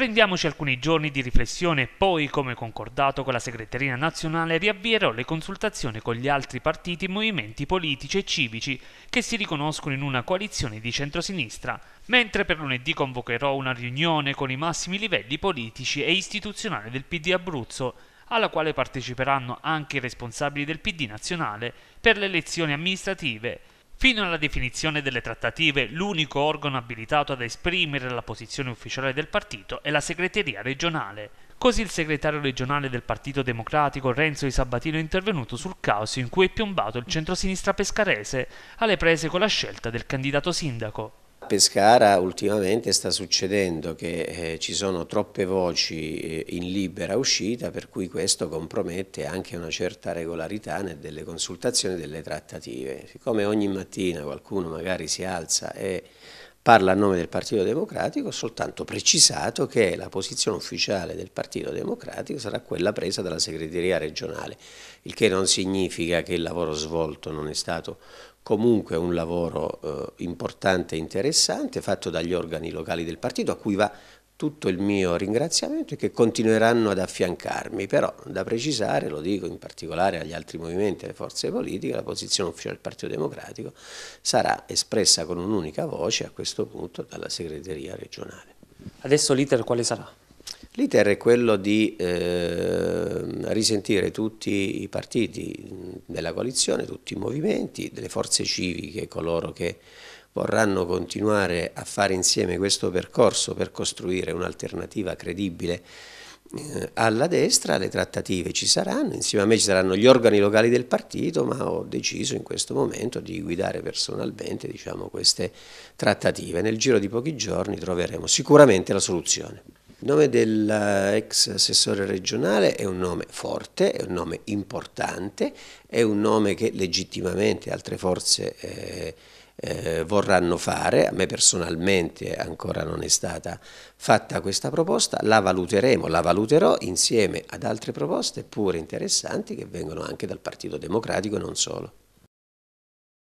Prendiamoci alcuni giorni di riflessione e poi, come concordato con la segreteria nazionale, riavvierò le consultazioni con gli altri partiti e movimenti politici e civici che si riconoscono in una coalizione di centrosinistra, mentre per lunedì convocherò una riunione con i massimi livelli politici e istituzionali del PD Abruzzo, alla quale parteciperanno anche i responsabili del PD nazionale per le elezioni amministrative Fino alla definizione delle trattative, l'unico organo abilitato ad esprimere la posizione ufficiale del partito è la segreteria regionale. Così il segretario regionale del Partito Democratico Renzo Di Sabatino è intervenuto sul caos in cui è piombato il centrosinistra pescarese alle prese con la scelta del candidato sindaco. Pescara ultimamente sta succedendo che eh, ci sono troppe voci eh, in libera uscita per cui questo compromette anche una certa regolarità nelle consultazioni e delle trattative. Siccome ogni mattina qualcuno magari si alza e parla a nome del Partito Democratico, ho soltanto precisato che la posizione ufficiale del Partito Democratico sarà quella presa dalla segreteria regionale, il che non significa che il lavoro svolto non è stato comunque un lavoro eh, importante e interessante fatto dagli organi locali del partito a cui va tutto il mio ringraziamento e che continueranno ad affiancarmi, però da precisare, lo dico in particolare agli altri movimenti e alle forze politiche, la posizione ufficiale del Partito Democratico sarà espressa con un'unica voce a questo punto dalla segreteria regionale. Adesso l'iter quale sarà? L'iter è quello di eh, risentire tutti i partiti della coalizione, tutti i movimenti, delle forze civiche, coloro che vorranno continuare a fare insieme questo percorso per costruire un'alternativa credibile eh, alla destra, le trattative ci saranno, insieme a me ci saranno gli organi locali del partito, ma ho deciso in questo momento di guidare personalmente diciamo, queste trattative. Nel giro di pochi giorni troveremo sicuramente la soluzione. Il nome dell'ex assessore regionale è un nome forte, è un nome importante, è un nome che legittimamente altre forze... Eh, eh, vorranno fare, a me personalmente ancora non è stata fatta questa proposta, la valuteremo, la valuterò insieme ad altre proposte pure interessanti che vengono anche dal Partito Democratico e non solo.